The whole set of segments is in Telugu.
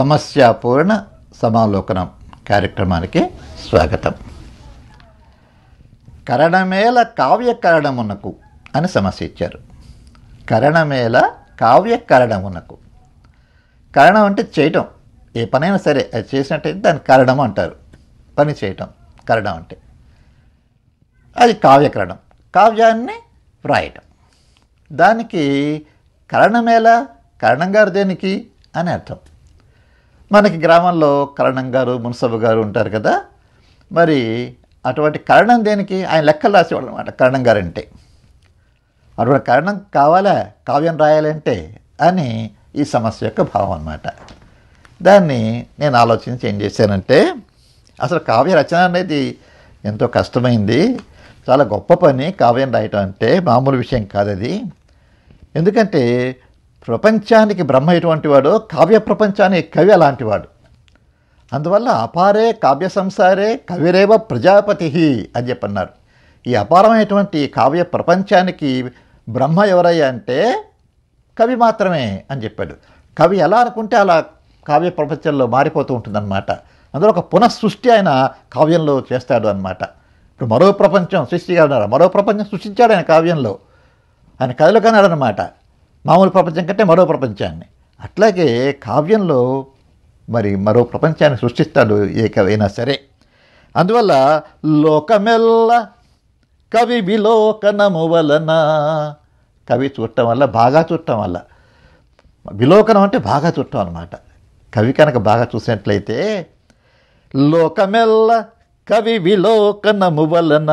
సమస్యాపూర్ణ సమాలోకనం కార్యక్రమానికి స్వాగతం కరణమేల కావ్యకరణమునకు అని సమస్య ఇచ్చారు కరణమేల కావ్యకరణమునకు కరణం అంటే చేయటం ఏ పనైనా సరే అది చేసినట్టయితే దాన్ని కరణం అంటారు పని చేయటం కరణం అంటే అది కావ్యకరణం కావ్యాన్ని వ్రాయటం దానికి కరణమేళ కరణం గారు దేనికి అని అర్థం మనకి గ్రామంలో కరణం గారు మున్సబు గారు ఉంటారు కదా మరి అటువంటి కరణం దేనికి ఆయన లెక్కలు రాసేవాళ్ళు అనమాట కరణం గారు అంటే అటువంటి కరణం కావాలా కావ్యం రాయాలంటే అని ఈ సమస్య యొక్క భావం అనమాట దాన్ని నేను ఆలోచించి ఏం చేశానంటే అసలు కావ్య రచన అనేది ఎంతో కష్టమైంది చాలా గొప్ప పని కావ్యం రాయటం అంటే మామూలు విషయం కాదు అది ఎందుకంటే ప్రపంచానికి బ్రహ్మ ఎటువంటి వాడో కావ్య ప్రపంచానికి కవి అలాంటివాడు అందువల్ల అపారే కావ్య సంసారే కవిరేవ ప్రజాపతి అని చెప్పన్నారు ఈ అపారమైనటువంటి కావ్య ప్రపంచానికి బ్రహ్మ ఎవరయ్యా అంటే కవి మాత్రమే అని చెప్పాడు కవి ఎలా అనుకుంటే అలా కావ్య ప్రపంచంలో మారిపోతూ ఉంటుందన్నమాట అందులో ఒక పునఃసృష్టి ఆయన కావ్యంలో చేస్తాడు అనమాట ఇప్పుడు మరో ప్రపంచం సృష్టిగా ఉన్నారు మరో ప్రపంచం సృష్టించాడు ఆయన కావ్యంలో ఆయన కథలు కన్నాడు అనమాట మామూలు ప్రపంచం కంటే మరో ప్రపంచాన్ని అట్లాగే కావ్యంలో మరి మరో ప్రపంచాన్ని సృష్టిస్తాడు ఏ కవైనా సరే అందువల్ల లోకమెల్ల కవి విలోకనము వలన కవి చూడటం వల్ల బాగా చూడటం వల్ల విలోకనం అంటే బాగా చూడటం అనమాట కవి కనుక బాగా చూసినట్లయితే లోకమెల్ల కవి విలోకనము వలన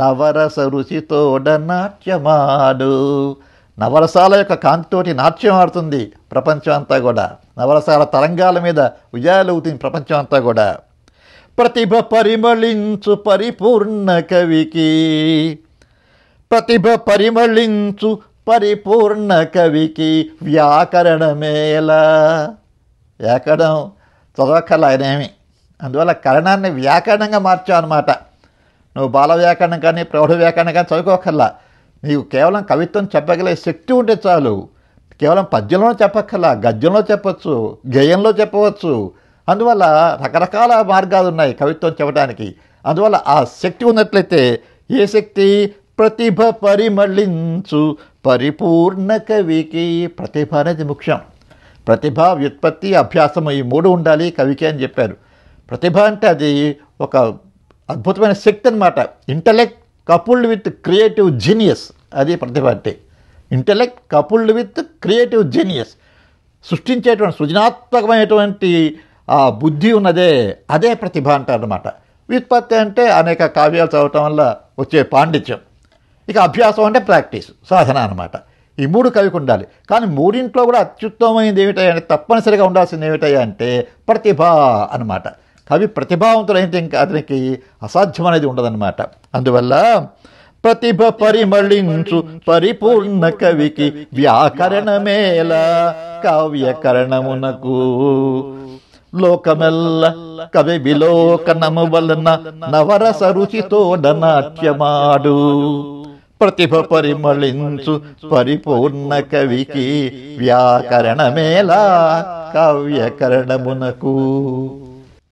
నవరస రుచితోడ నాట్యమాడు నవరసాల యొక్క కాంతితోటి నాట్యం ఆడుతుంది ప్రపంచం అంతా కూడా నవరసాల తరంగాల మీద విజయాలవుతుంది ప్రపంచం అంతా కూడా ప్రతిభ పరిమళించు పరిపూర్ణ కవికి ప్రతిభ పరిమళించు పరిపూర్ణ కవికి వ్యాకరణమేలా వ్యాకరణం చదవకల ఆయనేమి అందువల్ల కరణాన్ని వ్యాకరణంగా మార్చావు అనమాట నువ్వు బాల వ్యాకరణం కానీ ప్రౌఢ వ్యాకరణం కానీ చదువుకోకర్లా నీకు కేవలం కవిత్వం చెప్పగలిగే శక్తి ఉంటే చాలు కేవలం పద్యంలో చెప్పక్కల గద్యంలో చెప్పచ్చు గేయంలో చెప్పవచ్చు అందువల్ల రకరకాల మార్గాలు ఉన్నాయి కవిత్వం చెప్పడానికి అందువల్ల ఆ శక్తి ఉన్నట్లయితే ఏ శక్తి ప్రతిభ పరిమళించు పరిపూర్ణ కవికి ప్రతిభ అనేది ముఖ్యం ప్రతిభ వ్యుత్పత్తి అభ్యాసం ఈ మూడు ఉండాలి కవికి అని చెప్పారు ప్రతిభ అంటే అది ఒక అద్భుతమైన శక్తి అనమాట intellect coupled with creative genius అది ప్రతిభ అంటే intellect coupled with creative genius సృష్టించేటువంటి సృజనాత్మకమైనటువంటి ఆ బుద్ధి ఉన్నదే అదే ప్రతిభ అంటారనమాట వ్యుత్పత్తి అంటే అనేక కావ్యాలు చదవటం వల్ల వచ్చే పాండిత్యం ఇక అభ్యాసం అంటే ప్రాక్టీస్ సాధన అనమాట ఈ మూడు కవికి ఉండాలి కానీ మూడింట్లో కూడా అత్యుత్తమమైనది ఏమిటంటే తప్పనిసరిగా ఉండాల్సింది ఏమిటంటే ప్రతిభ అనమాట అవి ప్రతిభావంతులైతే ఇంకా అతనికి అసాధ్యం అనేది ఉండదన్నమాట అందువల్ల ప్రతిభ పరిమళించు పరిపూర్ణ కవికి వ్యాకరణమేల కావ్యకరణమునకు లోకమెల్ల కవి విలోకనము వలన నవరస రుచితో నాట్యమాడు ప్రతిభ పరిమళించు పరిపూర్ణ కవికి వ్యాకరణమేలా కావ్యకరణమునకు